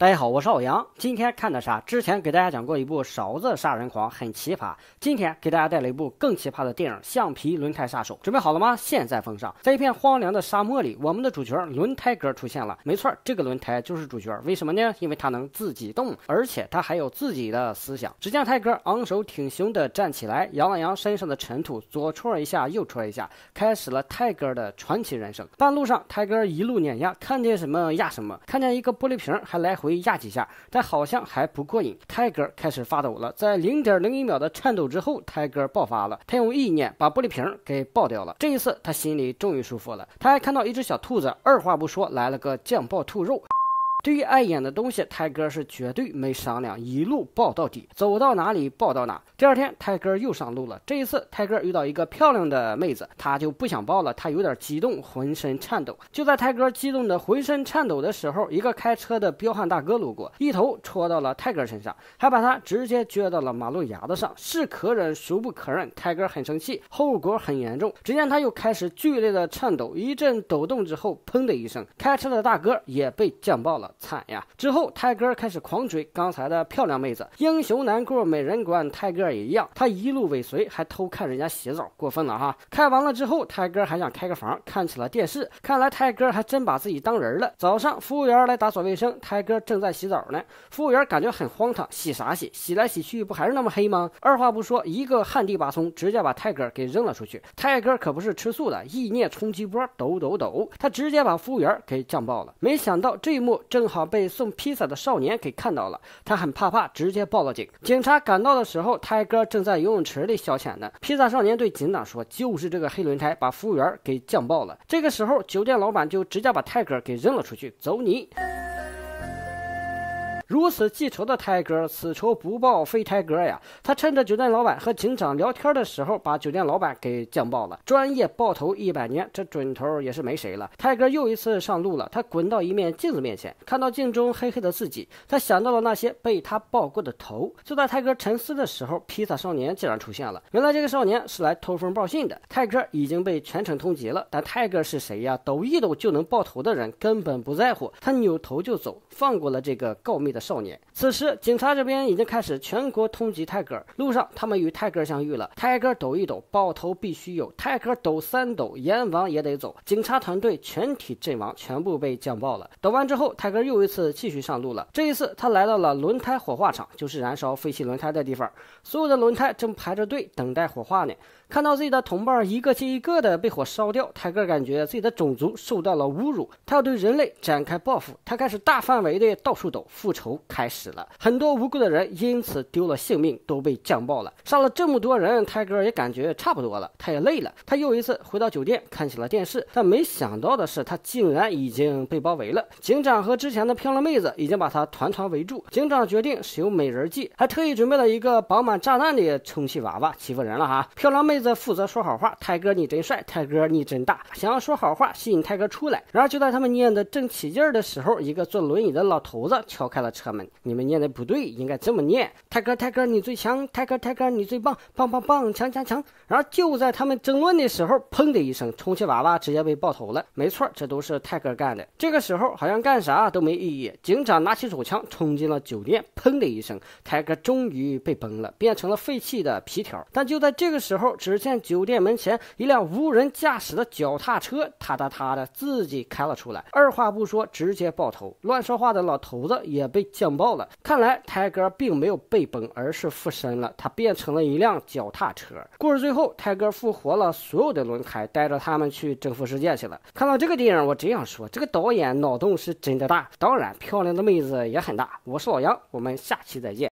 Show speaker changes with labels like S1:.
S1: 大家好，我是欧阳。今天看的啥？之前给大家讲过一部《勺子杀人狂》，很奇葩。今天给大家带来一部更奇葩的电影《橡皮轮胎杀手》。准备好了吗？现在奉上。在一片荒凉的沙漠里，我们的主角轮胎哥出现了。没错，这个轮胎就是主角。为什么呢？因为它能自己动，而且它还有自己的思想。只见泰哥昂首挺胸的站起来，扬了扬身上的尘土，左戳一下，右戳一下，开始了泰哥的传奇人生。半路上，泰哥一路碾压，看见什么压什么。看见一个玻璃瓶，还来回。压几下，但好像还不过瘾。泰哥开始发抖了，在零点零一秒的颤抖之后，泰哥爆发了。他用意念把玻璃瓶给爆掉了。这一次，他心里终于舒服了。他还看到一只小兔子，二话不说来了个酱爆兔肉。对于碍眼的东西，泰哥是绝对没商量，一路抱到底，走到哪里抱到哪。第二天，泰哥又上路了。这一次，泰哥遇到一个漂亮的妹子，他就不想抱了。他有点激动，浑身颤抖。就在泰哥激动的浑身颤抖的时候，一个开车的彪悍大哥路过，一头戳到了泰哥身上，还把他直接撅到了马路牙子上。是可忍孰不可忍，泰哥很生气，后果很严重。只见他又开始剧烈的颤抖，一阵抖动之后，砰的一声，开车的大哥也被降爆了。惨呀！之后泰哥开始狂追刚才的漂亮妹子，英雄难过美人关，泰哥也一样。他一路尾随，还偷看人家洗澡，过分了哈！看完了之后，泰哥还想开个房，看起了电视。看来泰哥还真把自己当人了。早上服务员来打扫卫生，泰哥正在洗澡呢。服务员感觉很荒唐，洗啥洗？洗来洗去不还是那么黑吗？二话不说，一个旱地拔葱，直接把泰哥给扔了出去。泰哥可不是吃素的，意念冲击波，抖抖抖！他直接把服务员给降爆了。没想到这一幕真。正好被送披萨的少年给看到了，他很怕怕，直接报了警。警察赶到的时候，泰哥正在游泳池里消遣呢。披萨少年对警长说：“就是这个黑轮胎把服务员给降爆了。”这个时候，酒店老板就直接把泰哥给扔了出去，走你。如此记仇的泰哥，此仇不报非泰哥呀！他趁着酒店老板和警长聊天的时候，把酒店老板给降爆了。专业爆头一百年，这准头也是没谁了。泰哥又一次上路了。他滚到一面镜子面前，看到镜中黑黑的自己，他想到了那些被他爆过的头。就在泰哥沉思的时候，披萨少年竟然出现了。原来这个少年是来通风报信的。泰哥已经被全城通缉了，但泰哥是谁呀？抖一抖就能爆头的人根本不在乎，他扭头就走，放过了这个告密的。少年，此时警察这边已经开始全国通缉泰戈。路上，他们与泰戈相遇了。泰戈抖一抖，爆头必须有；泰戈抖三抖，阎王也得走。警察团队全体阵亡，全部被降爆了。抖完之后，泰戈又一次继续上路了。这一次，他来到了轮胎火化场，就是燃烧废弃轮胎的地方。所有的轮胎正排着队等待火化呢。看到自己的同伴一个接一个的被火烧掉，泰戈感觉自己的种族受到了侮辱，他要对人类展开报复。他开始大范围的到处抖，复仇。开始了，很多无辜的人因此丢了性命，都被降爆了。杀了这么多人，泰哥也感觉差不多了，他也累了。他又一次回到酒店，看起了电视。但没想到的是，他竟然已经被包围了。警长和之前的漂亮妹子已经把他团团围住。警长决定使用美人计，还特意准备了一个绑满炸弹的充气娃娃欺负人了哈。漂亮妹子负责说好话，泰哥你真帅，泰哥你真大，想要说好话吸引泰哥出来。然而就在他们念得正起劲儿的时候，一个坐轮椅的老头子敲开了。车门，你们念的不对，应该这么念：泰哥，泰哥你最强，泰哥，泰哥你最棒，棒棒棒，强强强。然后就在他们争论的时候，砰的一声，充气娃娃直接被爆头了。没错，这都是泰哥干的。这个时候好像干啥都没意义。警长拿起手枪冲进了酒店，砰的一声，泰哥终于被崩了，变成了废弃的皮条。但就在这个时候，只见酒店门前一辆无人驾驶的脚踏车，踏踏踏的自己开了出来，二话不说直接爆头。乱说话的老头子也被。降爆了，看来泰哥并没有被崩，而是附身了。他变成了一辆脚踏车。故事最后，泰哥复活了所有的轮胎，带着他们去征服世界去了。看到这个电影，我只想说，这个导演脑洞是真的大。当然，漂亮的妹子也很大。我是老杨，我们下期再见。